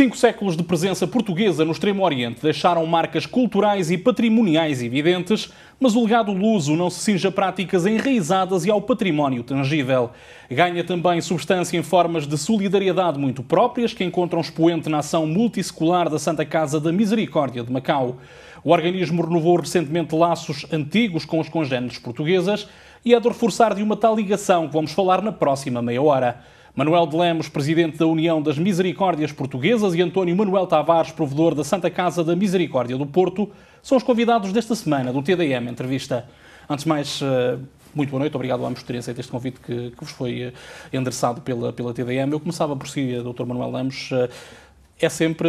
Cinco séculos de presença portuguesa no Extremo Oriente deixaram marcas culturais e patrimoniais evidentes, mas o legado luso não se cinja a práticas enraizadas e ao património tangível. Ganha também substância em formas de solidariedade muito próprias que encontram expoente na ação multissecular da Santa Casa da Misericórdia de Macau. O organismo renovou recentemente laços antigos com as congêneres portuguesas e é de reforçar de uma tal ligação que vamos falar na próxima meia hora. Manuel de Lemos, presidente da União das Misericórdias Portuguesas, e António Manuel Tavares, provedor da Santa Casa da Misericórdia do Porto, são os convidados desta semana do TDM Entrevista. Antes de mais, eh, muito boa noite, obrigado a ambos por terem aceito este convite que, que vos foi eh, endereçado pela, pela TDM. Eu começava por si, eh, Dr. Manuel Lemos é sempre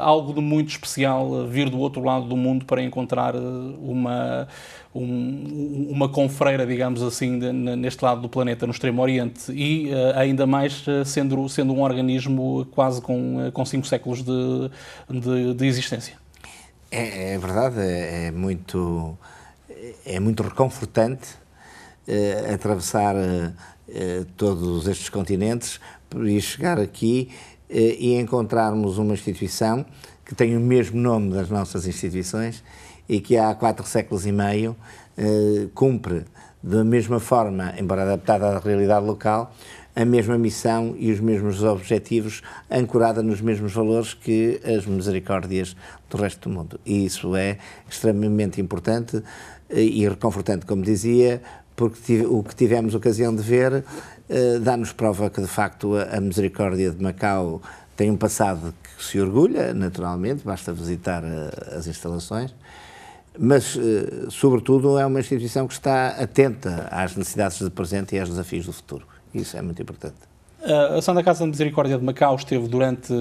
algo de muito especial eh, vir do outro lado do mundo para encontrar eh, uma, um, uma confreira, digamos assim, de, neste lado do planeta, no Extremo Oriente, e eh, ainda mais sendo, sendo um organismo quase com, com cinco séculos de, de, de existência. É, é, verdade, é, é muito, é muito reconfortante atravessar todos estes continentes e chegar aqui eh, e encontrarmos uma instituição que tem o mesmo nome das nossas instituições e que há quatro séculos e meio eh, cumpre da mesma forma, embora adaptada à realidade local, a mesma missão e os mesmos objetivos, ancorada nos mesmos valores que as misericórdias do resto do mundo. E isso é extremamente importante eh, e reconfortante, como dizia, porque o que tivemos ocasião de ver eh, dá-nos prova que, de facto, a, a, misericórdia de Macau tem um passado que se orgulha, naturalmente, basta visitar eh, as instalações, mas, eh, sobretudo, é uma instituição que está atenta às necessidades do presente e aos desafios do futuro. Isso é muito importante. Eh, a Santa Casa de Misericórdia de Macau esteve durante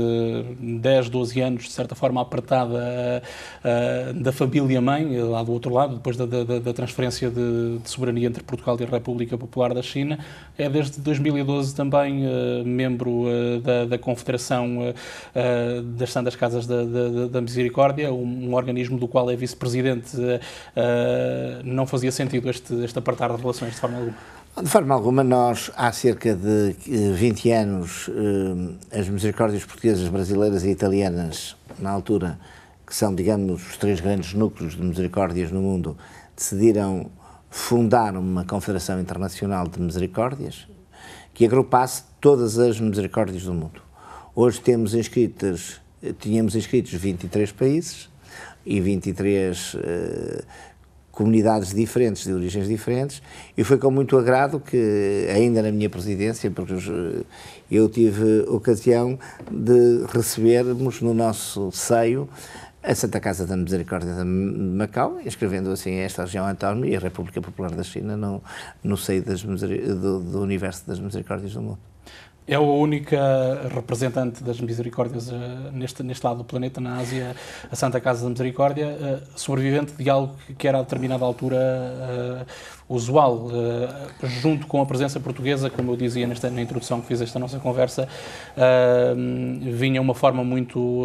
10, 12 anos, de certa forma, apertada eh, eh, da família mãe, lá do outro lado, depois da, da, da transferência de, de, soberania entre Portugal e a República Popular da China. É desde 2012 também membro da, da, Confederação das Santas Casas da, da Misericórdia, um, um, organismo do qual é vice-presidente. não fazia sentido este, este apartar de relações de forma alguma. De forma alguma, nós, há cerca de 20 eh, anos, eh, as misericórdias portuguesas, brasileiras e italianas, na altura, que são, digamos, os três grandes núcleos de misericórdias no mundo, decidiram fundar uma Confederação Internacional de Misericórdias que agrupasse todas as misericórdias do mundo. Hoje temos inscritas, tínhamos inscritos 23 países e 23 uh, comunidades diferentes, de origens diferentes, e foi com muito agrado que, ainda na minha presidência, porque eh, eu tive ocasião de recebermos no nosso seio a Santa Casa da Misericórdia de Macau, inscrevendo assim esta região autónoma e a República Popular da China no, no seio das, do, do universo das misericórdias do mundo. É a única representante das misericórdias eh, neste, neste lado do planeta, na Ásia, a Santa Casa da Misericórdia, eh, sobrevivente de algo que era a determinada altura eh, usual, junto com a presença portuguesa, como eu dizia nesta, na introdução que fiz esta nossa conversa, vinha uma forma muito,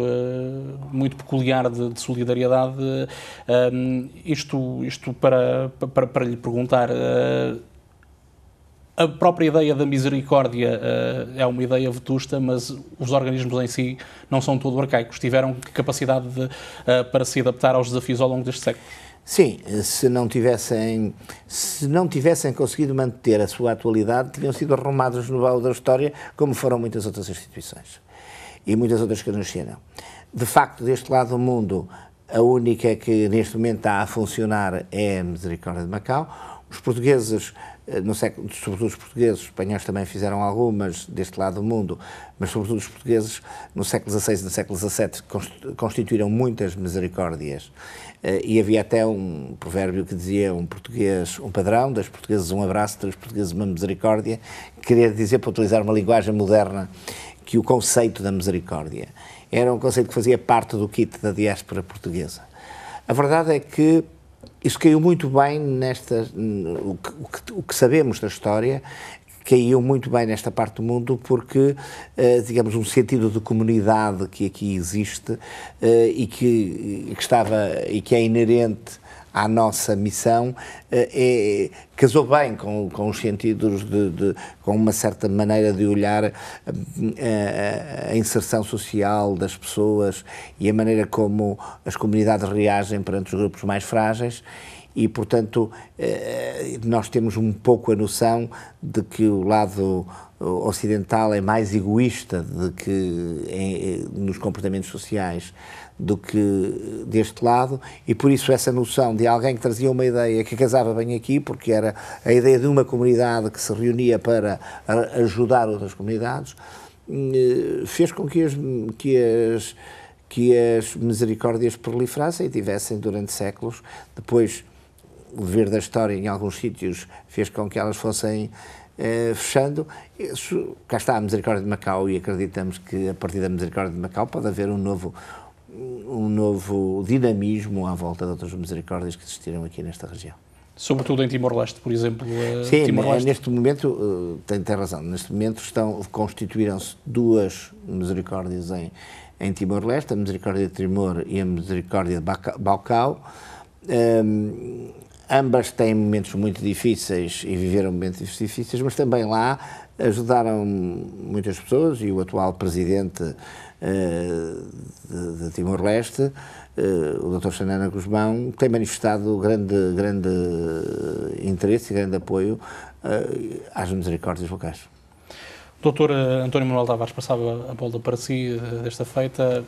muito peculiar de, de solidariedade. isto isto para, para, para lhe perguntar a própria ideia da misericórdia uh, é uma ideia vetusta, mas os organismos em si não são todo arcaicos. Tiveram capacidade de, uh, para se adaptar aos desafios ao longo deste século. Sim, se não tivessem se não tivessem conseguido manter a sua atualidade, tinham sido arrumados no baú da história, como foram muitas outras instituições e muitas outras que nasceram. De facto, deste lado do mundo, a única que neste momento está a funcionar é a Misericórdia de Macau. Os portugueses eh, no século, sobretudo os portugueses, os espanhóis também fizeram algumas deste lado do mundo, mas sobretudo os portugueses no século XVI e no século XVII constituíram muitas misericórdias eh, e havia até um provérbio que dizia um português um padrão, das portugueses um abraço, das portugueses uma misericórdia, queria dizer, para utilizar uma linguagem moderna, que o conceito da misericórdia era um conceito que fazia parte do kit da diáspora portuguesa. A verdade é que isso caiu muito bem nesta. O que, o que sabemos da história caiu muito bem nesta parte do mundo porque, eh, digamos, um sentido de comunidade que aqui existe eh, e que, que estava e que é inerente à nossa missão, eh, é, é, casou bem com, com os sentidos, de, de com uma certa maneira de olhar a, eh, eh, a, inserção social das pessoas e a maneira como as comunidades reagem perante os grupos mais frágeis e, portanto, eh, nós temos um pouco a noção de que o lado eh, ocidental é mais egoísta de que eh, nos comportamentos sociais do que deste lado e por isso essa noção de alguém que trazia uma ideia que casava bem aqui porque era a ideia de uma comunidade que se reunia para ajudar outras comunidades fez com que as, que as que as misericórdias proliferassem e tivessem durante séculos depois o ver da história em alguns sítios fez com que elas fossem Uh, fechando, isso, cá está a Misericórdia de Macau e acreditamos que a partir da Misericórdia de Macau pode haver um novo, um novo dinamismo à volta de outras misericórdias que existiram aqui nesta região. Sobretudo em Timor-Leste, por exemplo. Eh, Sim, é neste momento, eh, tem, tem razão, neste momento estão, constituíram-se duas misericórdias em, em Timor-Leste, a Misericórdia de Timor e a Misericórdia de Bacau. Um, ambas têm momentos muito difíceis e viveram momentos difíceis, mas também lá ajudaram muitas pessoas e o atual presidente uh, de, de Timor-Leste, uh, eh, o Dr. Xanana Guzmão, tem manifestado grande, grande eh, interesse e grande apoio uh, às misericórdias locais. Doutor António Manuel Tavares, passava a bola para si desta feita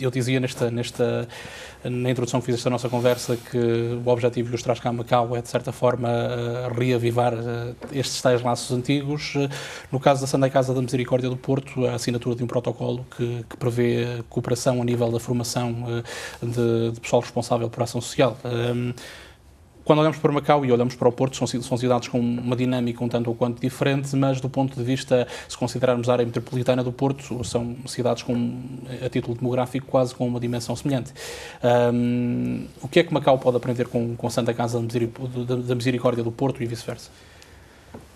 eu dizia nesta, nesta, na introdução que fiz esta nossa conversa que o objetivo que os traz cá a Macau é, de certa forma, eh, reavivar eh, estes tais laços antigos. No caso da Santa Casa da Misericórdia do Porto, a assinatura de um protocolo que, que prevê cooperação a nível da formação eh, de, de pessoal responsável por ação social. Um, ehm, quando olhamos para Macau e olhamos para o Porto, são, são cidades com uma dinâmica um tanto ou quanto diferente, mas do ponto de vista, se considerarmos a área metropolitana do Porto, são cidades com, a título demográfico, quase com uma dimensão semelhante. Um, o que é que Macau pode aprender com, com Santa Casa da Misericórdia do Porto e vice-versa?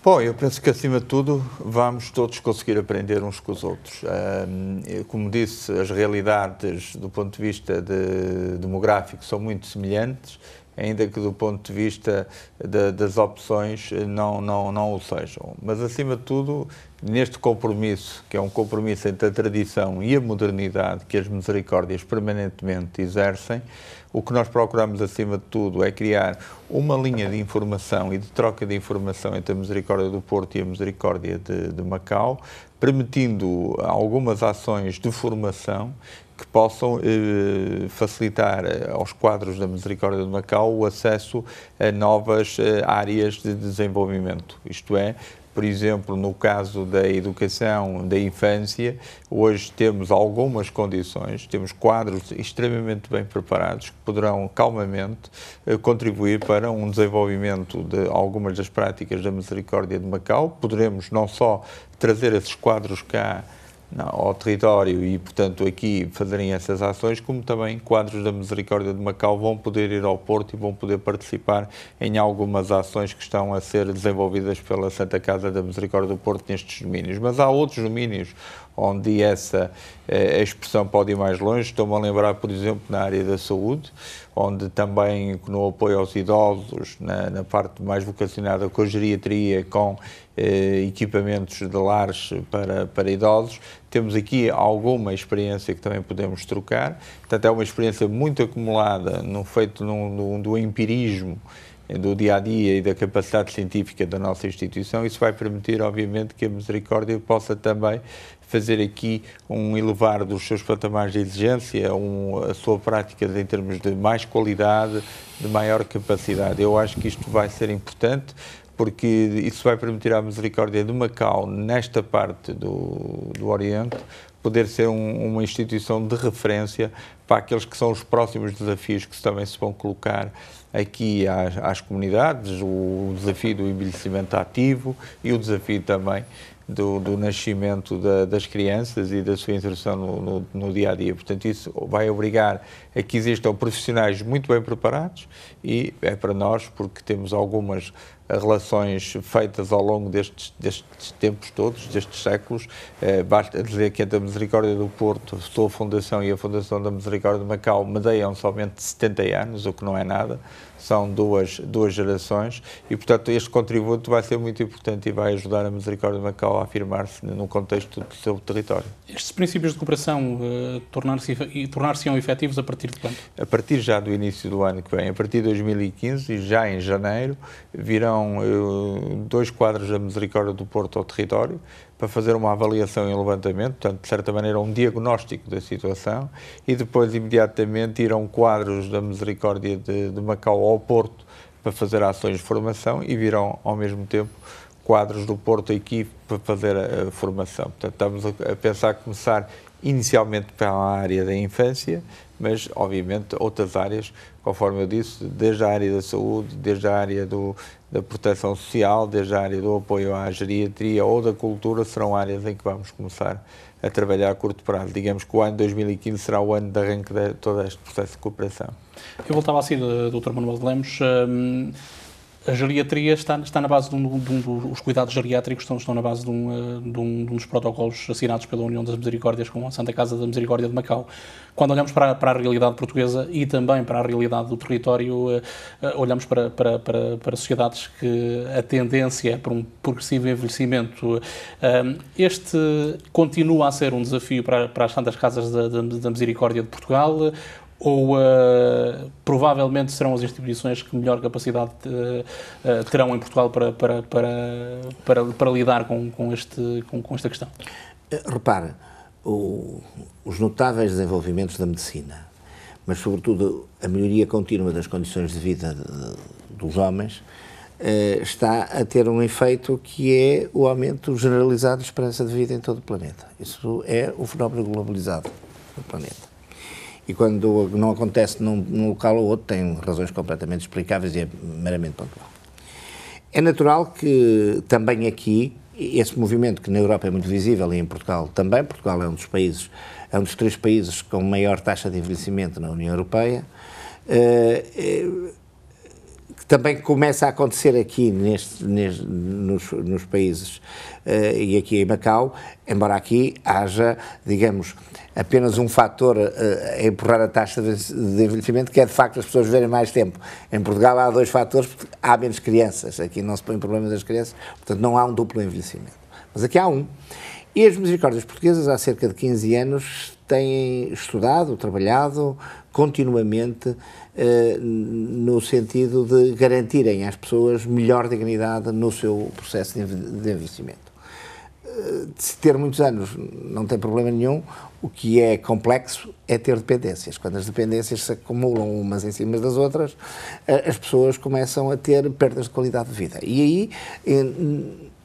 Bom, eu penso que acima de tudo vamos todos conseguir aprender uns com os outros. Como disse, as realidades do ponto de vista de demográfico são muito semelhantes ainda que do ponto de vista de, das opções não, não, não o sejam. Mas, acima de tudo, neste compromisso, que é um compromisso entre a tradição e a modernidade que as misericórdias permanentemente exercem, o que nós procuramos, acima de tudo, é criar uma linha de informação e de troca de informação entre a Misericórdia do Porto e a Misericórdia de, de Macau, permitindo algumas ações de formação que possam eh, facilitar eh, aos quadros da Misericórdia de Macau o acesso a novas eh, áreas de desenvolvimento. Isto é, por exemplo, no caso da educação da infância, hoje temos algumas condições, temos quadros extremamente bem preparados que poderão calmamente eh, contribuir para um desenvolvimento de algumas das práticas da Misericórdia de Macau. Poderemos não só trazer esses quadros cá ao território e, portanto, aqui fazerem essas ações, como também quadros da Misericórdia de Macau vão poder ir ao Porto e vão poder participar em algumas ações que estão a ser desenvolvidas pela Santa Casa da Misericórdia do Porto nestes domínios. Mas há outros domínios onde essa eh, expressão pode ir mais longe. Estou-me a lembrar, por exemplo, na área da saúde, onde também no apoio aos idosos, na, na parte mais vocacionada com a geriatria, com eh, equipamentos de lares para, para idosos. Temos aqui alguma experiência que também podemos trocar. Portanto, é uma experiência muito acumulada, no feito num, num, do empirismo eh, do dia a dia e da capacidade científica da nossa instituição, isso vai permitir, obviamente, que a Misericórdia possa também fazer aqui um elevar dos seus patamares de exigência, um, a sua prática em termos de mais qualidade, de maior capacidade. Eu acho que isto vai ser importante porque isso vai permitir à misericórdia de Macau, nesta parte do, do Oriente, poder ser um, uma instituição de referência para aqueles que são os próximos desafios que também se vão colocar aqui às, às comunidades, o desafio do envelhecimento ativo e o desafio também do, do nascimento da, das crianças e da sua inserção no, no, no dia a dia. Portanto, isso vai obrigar é que existem profissionais muito bem preparados e é para nós, porque temos algumas relações feitas ao longo destes, destes tempos todos, destes séculos. Eh, basta dizer que entre é a Misericórdia do Porto, sua fundação e a Fundação da Misericórdia de Macau medeiam é somente 70 anos, o que não é nada, são duas, duas gerações e, portanto, este contributo vai ser muito importante e vai ajudar a Misericórdia de Macau a afirmar-se no contexto do seu território. Estes princípios de cooperação uh, tornar-se-ão tornar efetivos a partir partir de quando? A partir já do início do ano que vem, a partir de 2015 e já em janeiro, virão eh, dois quadros da Misericórdia do Porto ao território para fazer uma avaliação e um levantamento, portanto, de certa maneira, um diagnóstico da situação e depois, imediatamente, irão quadros da Misericórdia de, de Macau ao Porto para fazer ações de formação e virão ao mesmo tempo quadros do Porto aqui para fazer a, a formação. Portanto, estamos a, a pensar começar inicialmente pela área da infância, mas obviamente outras áreas, conforme eu disse, desde a área da saúde, desde a área do, da proteção social, desde a área do apoio à geriatria ou da cultura, serão áreas em que vamos começar a trabalhar a curto prazo. Digamos que o ano de 2015 será o ano de arranque de todo este processo de cooperação. Eu voltava assim, Dr. Manuel de Lemos. Hum a geriatria está, está na base de um, de um, os cuidados geriátricos estão, estão na base eh, de um, de um, dos protocolos assinados pela União das Misericórdias com a Santa Casa da Misericórdia de Macau. Quando olhamos para, a, para a realidade portuguesa e também para a realidade do território, eh, eh, olhamos para, para, para, para sociedades que a tendência é para um progressivo envelhecimento. este continua a ser um desafio para, para as Santas Casas da, da, da Misericórdia de Portugal ou uh, provavelmente serão as instituições que melhor capacidade uh, uh, terão em Portugal para, para, para, para, para lidar com, com, este, com, com esta questão? Repara, o, os notáveis desenvolvimentos da medicina, mas sobretudo a melhoria contínua das condições de vida de, dos homens, está a ter um efeito que é o aumento generalizado de esperança de vida em todo o planeta. Isso é o fenómeno globalizado do planeta. E quando não acontece num, num local ou outro, tem razões completamente explicáveis e é meramente pontual. É natural que também aqui esse movimento que na Europa é muito visível e em Portugal também, Portugal é um dos países, é um dos três países com maior taxa de envelhecimento na União Europeia, uh, que também começa a acontecer aqui neste, neste nos, nos, países uh, e aqui em Macau, embora aqui haja, digamos, apenas um fator eh, a empurrar a taxa de envelhecimento, que é de facto as pessoas viverem mais tempo. Em Portugal há dois fatores, porque há menos crianças, aqui não se põe problema das crianças, portanto não há um duplo envelhecimento. Mas aqui há um. E as misericórdias portuguesas, há cerca de 15 anos, têm estudado, trabalhado continuamente eh, no sentido de garantirem às pessoas melhor dignidade no seu processo de envelhecimento. Eh, de ter muitos anos não tem problema nenhum, o que é complexo é ter dependências. Quando as dependências se acumulam umas em cima das outras, eh, as pessoas começam a ter perdas de qualidade de vida. E aí,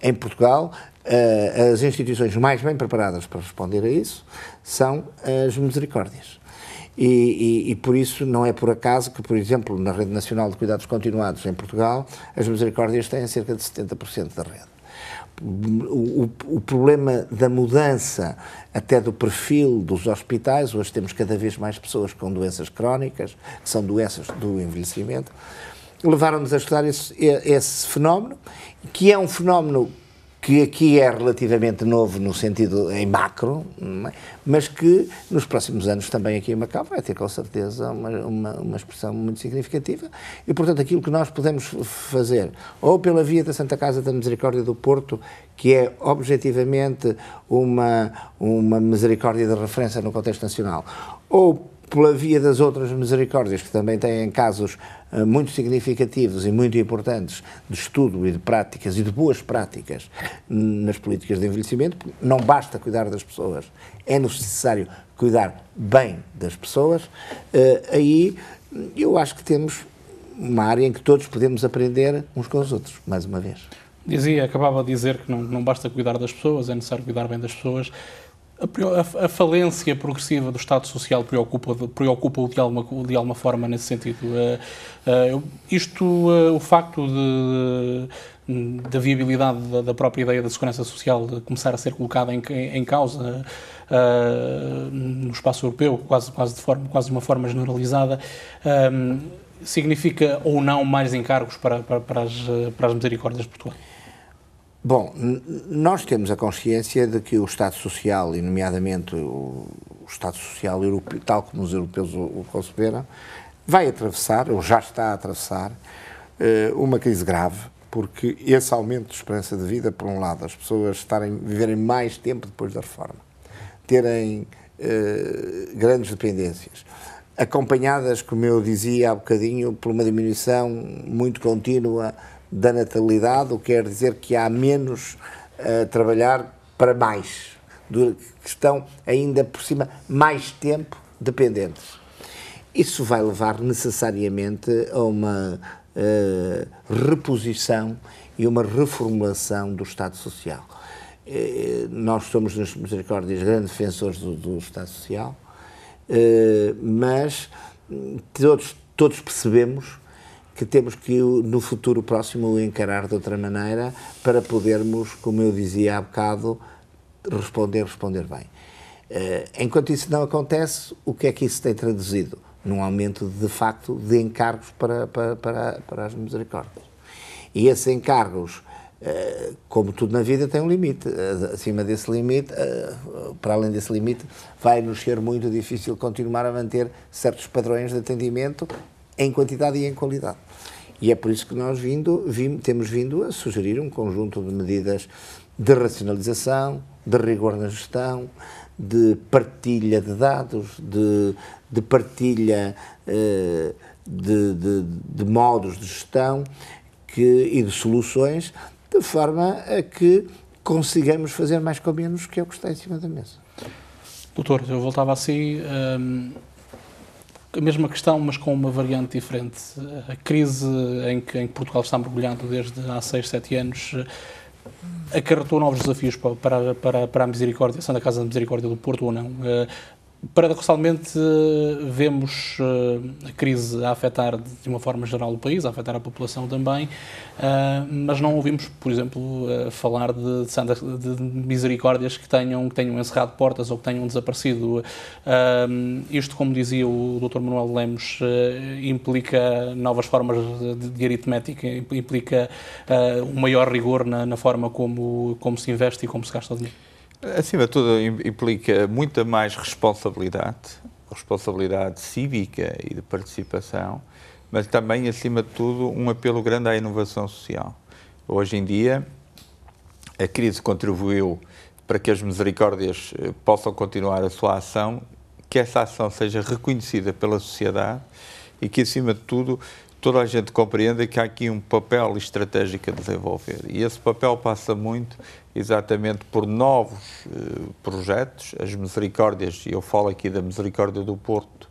em Portugal, eh, as instituições mais bem preparadas para responder a isso são as misericórdias. E, e, e, por isso não é por acaso que, por exemplo, na Rede Nacional de Cuidados Continuados em Portugal, as misericórdias têm cerca de 70% da rede o, o, problema da mudança até do perfil dos hospitais, hoje temos cada vez mais pessoas com doenças crónicas, que são doenças do envelhecimento, levaram-nos a estudar esse, esse fenómeno, que é um fenómeno que aqui é relativamente novo no sentido em macro, mas que nos próximos anos também aqui em Macau vai ter com certeza uma, uma, uma expressão muito significativa e portanto aquilo que nós podemos fazer ou pela via da Santa Casa da Misericórdia do Porto que é objetivamente uma, uma misericórdia de referência no contexto nacional ou pela via das outras misericórdias, que também têm casos eh, muito significativos e muito importantes de estudo e de práticas e de boas práticas nas políticas de envelhecimento, não basta cuidar das pessoas, é necessário cuidar bem das pessoas, eh, aí hum, eu acho que temos uma área em que todos podemos aprender uns com os outros, mais uma vez. Dizia, acabava de dizer que não, não basta cuidar das pessoas, é necessário cuidar bem das pessoas. A, a, falência progressiva do Estado Social preocupa-o preocupa de, alguma, de alguma forma nesse sentido. Uh, uh, isto, uh, o facto de, da viabilidade da, da, própria ideia da segurança social começar a ser colocada em, em causa no espaço europeu, quase, quase de forma, quase uma forma generalizada, significa ou não mais encargos para, para, para, as, para as misericórdias portuguesas? Bom, nós temos a consciência de que o Estado Social, e nomeadamente o Estado Social europeu, tal como os europeus o, o conceberam, vai atravessar, ou já está a atravessar, eh, uma crise grave, porque esse aumento de esperança de vida, por um lado, as pessoas estarem, viverem mais tempo depois da reforma, terem eh, grandes dependências, acompanhadas, como eu dizia há bocadinho, por uma diminuição muito contínua da natalidade, o que quer dizer que há menos a eh, trabalhar para mais, que estão ainda por cima mais tempo dependentes. Isso vai levar necessariamente a uma uh, reposição e uma reformulação do Estado Social. Uh, nós somos, nas misericórdias, grandes defensores do, do Estado Social, uh, mas todos, todos percebemos que temos que, no futuro próximo, encarar de outra maneira para podermos, como eu dizia há bocado, responder, responder bem. Eh, enquanto isso não acontece, o que é que isso tem traduzido? Num aumento, de facto, de encargos para, para, para, para as misericórdias. E esses encargos, eh, como tudo na vida, tem um limite. Eh, acima desse limite, para além desse limite, vai nos ser muito difícil continuar a manter certos padrões de atendimento em quantidade e em qualidade. E é por isso que nós vindo, vim, temos vindo a sugerir um conjunto de medidas de racionalização, de rigor na gestão, de partilha de dados, de, de partilha eh, de, de, de, modos de gestão que, e de soluções, de forma a que consigamos fazer mais com menos que é o que está em cima da mesa. Doutor, eu voltava assim. Hum a mesma questão, mas com uma variante diferente. A crise em que, em que Portugal está mergulhado desde há 6, 7 anos acarretou novos desafios para, para, para, a Misericórdia, Santa Casa da Misericórdia do Porto ou não. Eh, Paradoxalmente, vemos eh, a crise a afetar de uma forma geral o país, a afetar a população também, eh, mas não ouvimos, por exemplo, eh, falar de, de misericórdias que tenham, que tenham encerrado portas ou que tenham desaparecido. Isto, como dizia o Dr. Manuel Lemos, implica novas formas de aritmética, implica um maior rigor na, na forma como, como se investe e como se gasta o dinheiro. Acima de tudo, implica muita mais responsabilidade, responsabilidade cívica e de participação, mas também, acima de tudo, um apelo grande à inovação social. Hoje em dia, a crise contribuiu para que as misericórdias eh, possam continuar a sua ação, que essa ação seja reconhecida pela sociedade e que, acima de tudo, toda a gente compreenda que há aqui um papel estratégico a desenvolver. E esse papel passa muito exatamente por novos uh, projetos. As misericórdias, e eu falo aqui da Misericórdia do Porto,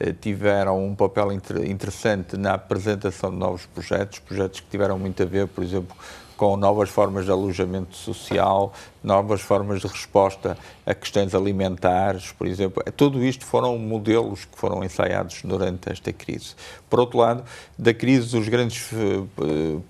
uh, tiveram um papel inter interessante na apresentação de novos projetos, projetos que tiveram muito a ver, por exemplo, com novas formas de alojamento social, novas formas de resposta a questões alimentares, por exemplo. Eh, tudo isto foram modelos que foram ensaiados durante esta crise. Por outro lado, da crise, os grandes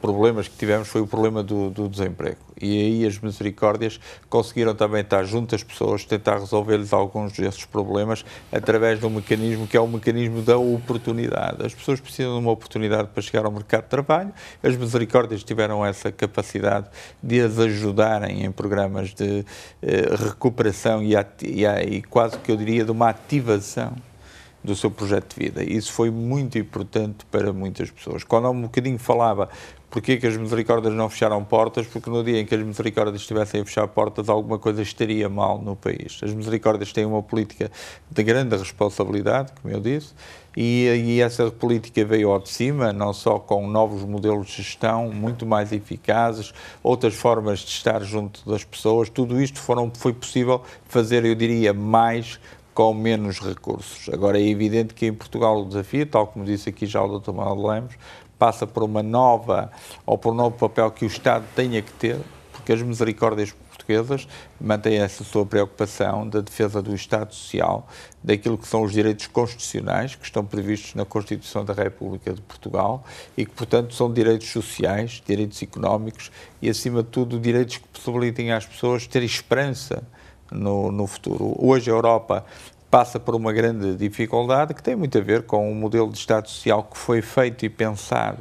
problemas que tivemos foi o problema do, do desemprego e aí as misericórdias conseguiram também estar junto às pessoas, tentar resolver-lhes alguns desses problemas através de um mecanismo que é o mecanismo da oportunidade. As pessoas precisam de uma oportunidade para chegar ao mercado de trabalho, as misericórdias tiveram essa capacidade de as ajudarem em programas de eh, recuperação e, e, e quase que eu diria de uma ativação do seu projeto de vida. Isso foi muito importante para muitas pessoas. Quando há um bocadinho falava Porquê que as misericórdias não fecharam portas? Porque no dia em que as misericórdias estivessem a fechar portas, alguma coisa estaria mal no país. As misericórdias têm uma política de grande responsabilidade, como eu disse, e, e, essa política veio ao de cima, não só com novos modelos de gestão muito mais eficazes, outras formas de estar junto das pessoas, tudo isto foram, foi possível fazer, eu diria, mais com menos recursos. Agora é evidente que em Portugal o desafio, tal como disse aqui já o Dr. Manuel Lemos, passa por uma nova ou por um novo papel que o Estado tenha que ter, porque as misericórdias portuguesas mantêm essa sua preocupação da defesa do Estado Social, daquilo que são os direitos constitucionais que estão previstos na Constituição da República de Portugal e que, portanto, são direitos sociais, direitos económicos e, acima de tudo, direitos que possibilitem às pessoas ter esperança no, no futuro. Hoje a Europa passa por uma grande dificuldade que tem muito a ver com o modelo de Estado Social que foi feito e pensado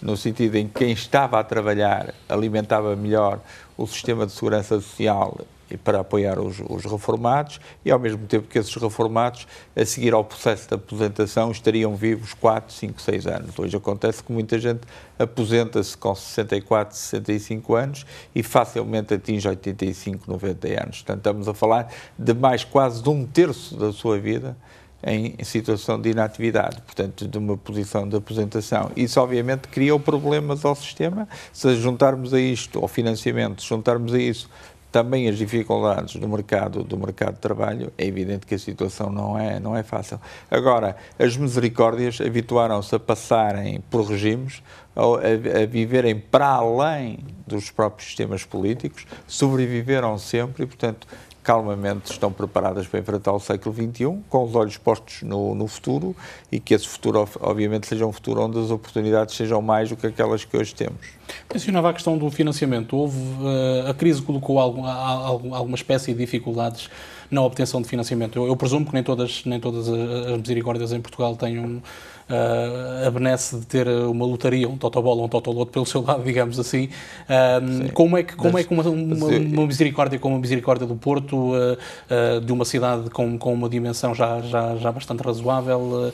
no sentido em que quem estava a trabalhar alimentava melhor o sistema de segurança social para apoiar os, os, reformados e, ao mesmo tempo que esses reformados, a seguir ao processo de aposentação, estariam vivos 4, 5, 6 anos. Hoje acontece que muita gente aposenta-se com 64, 65 anos e facilmente atinge 85, 90 anos. Portanto, estamos a falar de mais quase de um terço da sua vida em situação de inatividade, portanto, de uma posição de aposentação. Isso, obviamente, cria problemas ao sistema. Se juntarmos a isto, ao financiamento, se juntarmos a isso também as dificuldades do mercado do mercado de trabalho, é evidente que a situação não é, não é fácil. Agora, as misericórdias habituaram-se a passarem por regimes, a, a, viverem para além dos próprios sistemas políticos, sobreviveram sempre e, portanto, calmamente estão preparadas para enfrentar o século XXI, com os olhos postos no, no futuro e que esse futuro, obviamente, seja um futuro onde as oportunidades sejam mais do que aquelas que hoje temos. Mencionava a questão do financiamento. Houve, eh, a crise colocou algum, alguma espécie de dificuldades na obtenção de financiamento. Eu, eu presumo que nem todas, nem todas as misericórdias em Portugal tenham uh, eh, a benesse de ter uma lotaria, um totobola ou um totoloto pelo seu lado, digamos assim. Uh, como é que, como mas, é que uma, uma, eh, uma, misericórdia como a misericórdia do Porto, uh, de uma cidade com, com uma dimensão já, já, já bastante razoável,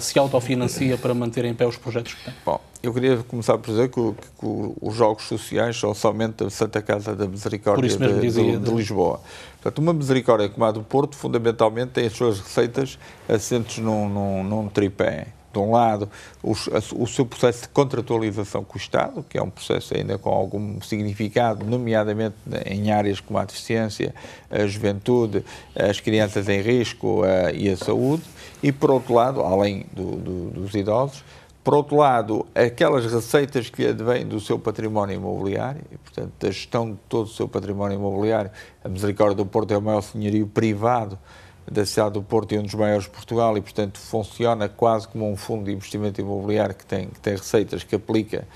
se autofinancia para manter em pé os projetos que tem? Bom, eu queria começar por dizer que, que, os jogos sociais são somente da Santa Casa da Misericórdia de, dizia, de, de, né? Lisboa. Portanto, uma misericórdia como a do Porto, fundamentalmente, tem as suas receitas assentes num, num, num tripé. De um lado, os, a, o seu processo de contratualização com o Estado, que é um processo ainda com algum significado, nomeadamente em áreas como a deficiência, a juventude, as crianças em risco a, eh, e a saúde. E, por outro lado, além do, do, dos idosos, por outro lado, aquelas receitas que advêm do seu património imobiliário, e, portanto, da gestão de todo o seu património imobiliário, a Misericórdia do Porto é o maior senhorio privado da cidade do Porto e um dos maiores de Portugal, e, portanto, funciona quase como um fundo de investimento imobiliário que tem, que tem receitas que aplica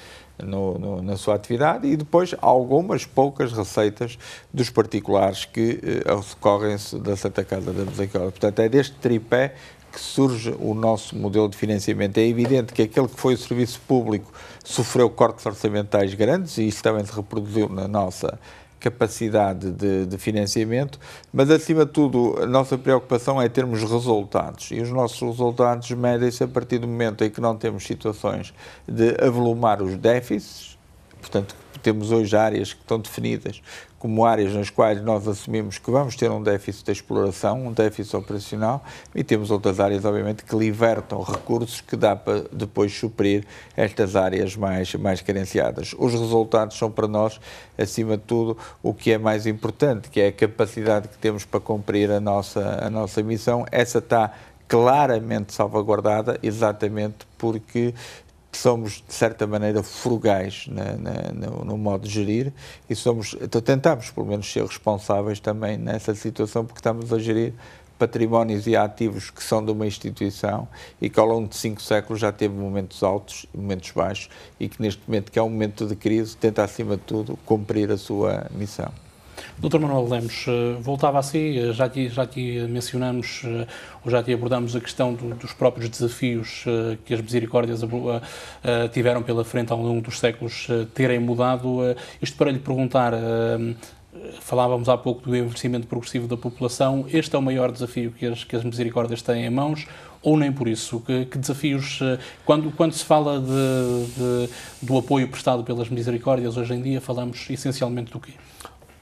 no, no, na sua atividade e depois algumas poucas receitas dos particulares que eh, recorrem-se da Santa Casa da Misericórdia. Portanto, é deste tripé que surge o nosso modelo de financiamento. É evidente que aquele que foi o serviço público sofreu cortes orçamentais grandes e isso também se reproduziu na nossa capacidade de, de, financiamento, mas acima de tudo a nossa preocupação é termos resultados e os nossos resultados medem-se a partir do momento em que não temos situações de avolumar os déficits, portanto, temos hoje áreas que estão definidas como áreas nas quais nós assumimos que vamos ter um déficit de exploração, um déficit operacional, e temos outras áreas, obviamente, que libertam recursos que dá para depois suprir estas áreas mais, mais carenciadas. Os resultados são para nós, acima de tudo, o que é mais importante, que é a capacidade que temos para cumprir a nossa, a nossa missão. Essa está claramente salvaguardada, exatamente porque somos, de certa maneira, frugais na, na, no, no, modo de gerir e somos, então tentamos, pelo menos, ser responsáveis também nessa situação, porque estamos a gerir patrimónios e ativos que são de uma instituição e que ao longo de cinco séculos já teve momentos altos e momentos baixos e que neste momento, que é um momento de crise, tenta acima de tudo cumprir a sua missão. Doutor Manuel Lemos, eh, voltava a si, eh, já aqui, já aqui mencionamos, eh, ou já aqui abordamos a questão do, dos próprios desafios que as misericórdias tiveram pela frente ao longo dos séculos terem mudado. Isto para lhe perguntar, falávamos há pouco do envelhecimento progressivo da população, este é o maior desafio que as, que as misericórdias têm em mãos, ou nem por isso? Que, que desafios, quando, quando se fala de, de, do apoio prestado pelas misericórdias hoje em dia, falamos essencialmente do quê?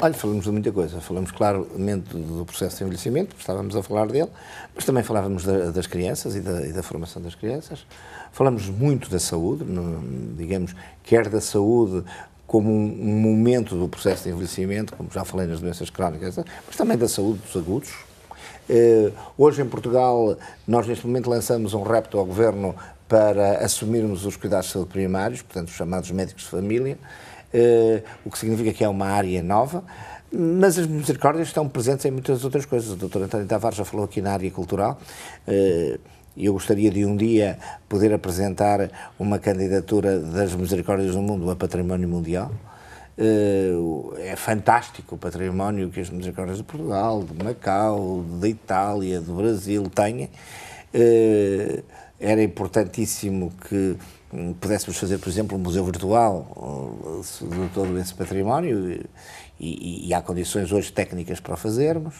Olha, falamos de muita coisa. Falamos claramente do processo de envelhecimento, estávamos a falar dele, mas também falávamos da, das crianças e da, e da, formação das crianças. Falamos muito da saúde, no, digamos, quer da saúde como um momento do processo de envelhecimento, como já falei nas doenças crónicas, mas também da saúde dos agudos, Uh, hoje em Portugal, nós neste momento lançamos um repto ao Governo para assumirmos os cuidados de saúde primários, portanto, os chamados médicos de família. Eh, o que significa que é uma área nova, mas as misericórdias estão presentes em muitas outras coisas. O Dr. António Tavares já falou aqui na área cultural. Eh, eu gostaria de um dia poder apresentar uma candidatura das misericórdias do mundo a património mundial. Eh, é fantástico o património que as misericórdias de Portugal, de Macau, da Itália, do Brasil têm. Era importantíssimo que pudéssemos fazer, por exemplo, um museu virtual eh, de todo esse património, e, e há condições hoje técnicas para o fazermos,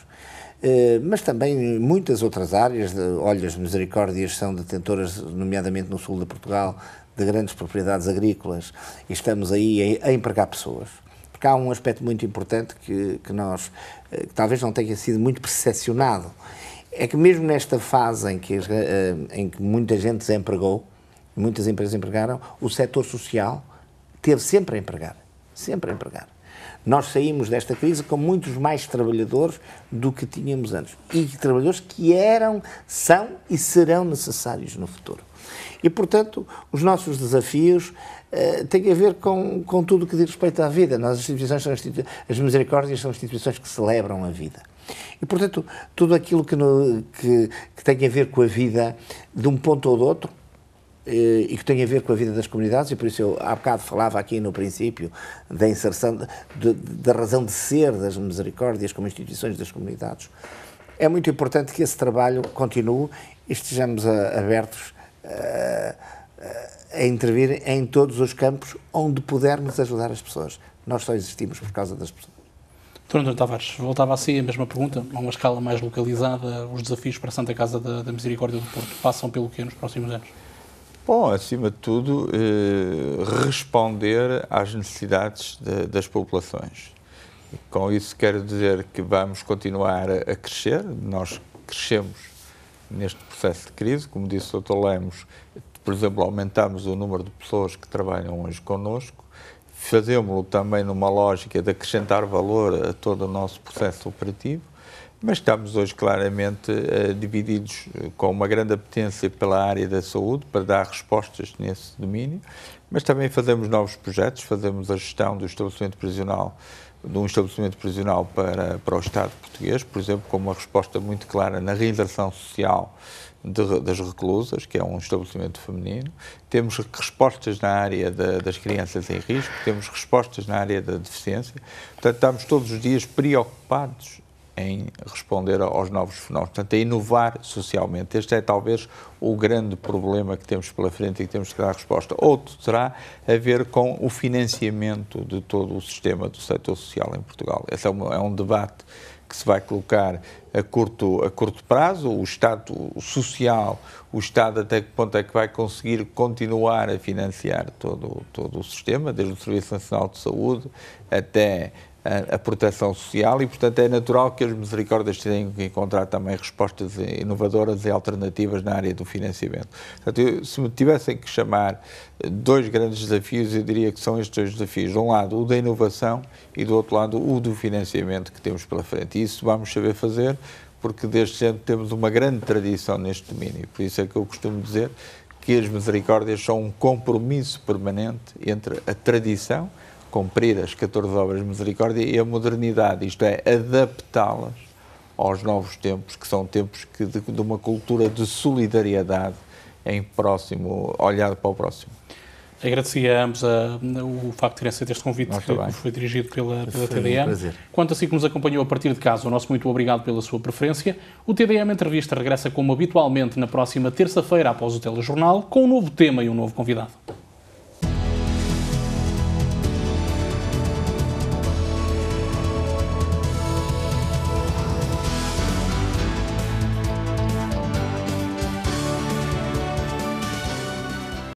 eh, mas também muitas outras áreas. Olha, as misericórdias são detentoras, nomeadamente no sul de Portugal, de grandes propriedades agrícolas, e estamos aí a empregar pessoas porque há um aspecto muito importante que, que nós, eh, que talvez não tenha sido muito percepcionado, é que mesmo nesta fase em que, em que muita gente desempregou, muitas empresas empregaram, o setor social teve sempre a empregar, sempre a empregar. Nós saímos desta crise com muitos mais trabalhadores do que tínhamos antes e trabalhadores que eram, são e serão necessários no futuro. E, portanto, os nossos desafios uh, têm a ver com, com tudo o que diz respeito à vida. Nós, as instituições, são as misericórdias são instituições que celebram a vida. E, portanto, tudo aquilo que, no, que, que tem a ver com a vida de um ponto ou do outro eh, e que tem a ver com a vida das comunidades, e por isso eu há bocado falava aqui no princípio da inserção, da razão de ser das misericórdias como instituições das comunidades. É muito importante que esse trabalho continue e estejamos a, abertos a, eh, eh, a intervir em todos os campos onde pudermos ajudar as pessoas. Nós só existimos por causa das pessoas. Doutor Tavares, voltava a si a mesma pergunta, a uma escala mais localizada, os desafios para a Santa Casa da, da Misericórdia do Porto passam pelo que nos próximos anos? Bom, acima de tudo, eh, responder às necessidades de, das populações. Com isso quero dizer que vamos continuar a crescer, nós crescemos neste processo de crise, como disse o Dr. Lemos, por exemplo, aumentámos o número de pessoas que trabalham hoje connosco, fazemos-lo também numa lógica de acrescentar valor a todo o nosso processo operativo mas estamos hoje claramente uh, divididos eh, com uma grande apetência pela área da saúde para dar respostas nesse domínio, mas também fazemos novos projetos, fazemos a gestão do estabelecimento prisional de um estabelecimento prisional para, para o Estado português, por exemplo, com uma resposta muito clara na reinserção social de, das reclusas, que é um estabelecimento feminino. Temos respostas na área de, das crianças em risco, temos respostas na área da deficiência. Portanto, estamos todos os dias preocupados em responder aos novos fenómenos, portanto, a é inovar socialmente. Este é talvez o grande problema que temos pela frente e que temos que dar resposta. Outro terá a ver com o financiamento de todo o sistema do setor social em Portugal. Esse é, um é um debate que se vai colocar a curto, a curto prazo, o Estado social, o Estado até que ponto é que vai conseguir continuar a financiar todo, todo o sistema, desde o Serviço Nacional de Saúde até a, proteção social e, portanto, é natural que as misericórdias tenham que encontrar também respostas inovadoras e alternativas na área do financiamento. Portanto, eu, se me tivessem que chamar dois grandes desafios, eu diria que são estes dois desafios. De um lado, o da inovação e, do outro lado, o do financiamento que temos pela frente. E isso vamos saber fazer porque desde sempre temos uma grande tradição neste domínio. Por isso é que eu costumo dizer que as misericórdias são um compromisso permanente entre a tradição cumprir as 14 obras de misericórdia e a modernidade, isto é, adaptá-las aos novos tempos, que são tempos que de, de, uma cultura de solidariedade em próximo, olhado para o próximo. Agradecia a ambos a, o facto de terem aceito este convite que foi dirigido pela, pela foi TDM. Um Quanto a si que nos acompanhou a partir de casa, o nosso muito obrigado pela sua preferência. O TDM Entrevista regressa como habitualmente na próxima terça-feira após o telejornal, com um novo tema e um novo convidado.